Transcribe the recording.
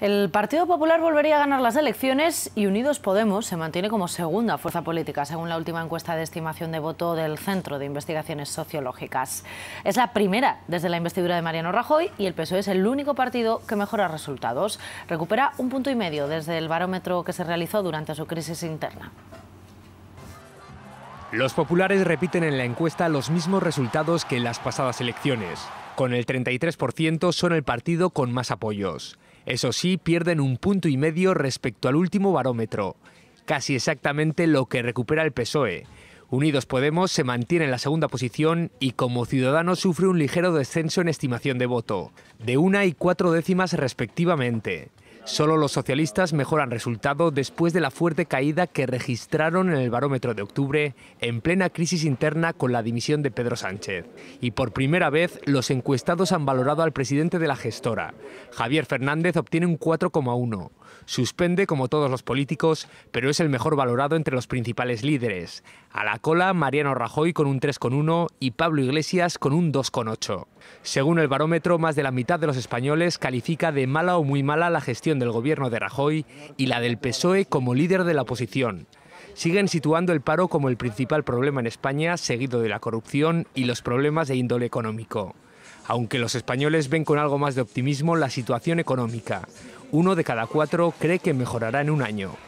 El Partido Popular volvería a ganar las elecciones y Unidos Podemos se mantiene como segunda fuerza política, según la última encuesta de estimación de voto del Centro de Investigaciones Sociológicas. Es la primera desde la investidura de Mariano Rajoy y el PSOE es el único partido que mejora resultados. Recupera un punto y medio desde el barómetro que se realizó durante su crisis interna. Los populares repiten en la encuesta los mismos resultados que en las pasadas elecciones. Con el 33% son el partido con más apoyos. Eso sí, pierden un punto y medio respecto al último barómetro, casi exactamente lo que recupera el PSOE. Unidos Podemos se mantiene en la segunda posición y como ciudadano sufre un ligero descenso en estimación de voto, de una y cuatro décimas respectivamente. Solo los socialistas mejoran resultado después de la fuerte caída que registraron en el barómetro de octubre, en plena crisis interna con la dimisión de Pedro Sánchez. Y por primera vez, los encuestados han valorado al presidente de la gestora. Javier Fernández obtiene un 4,1 Suspende como todos los políticos, pero es el mejor valorado entre los principales líderes. A la cola, Mariano Rajoy con un 3,1 y Pablo Iglesias con un 2,8. Según el barómetro, más de la mitad de los españoles califica de mala o muy mala la gestión del gobierno de Rajoy y la del PSOE como líder de la oposición siguen situando el paro como el principal problema en España, seguido de la corrupción y los problemas de índole económico. Aunque los españoles ven con algo más de optimismo la situación económica, uno de cada cuatro cree que mejorará en un año.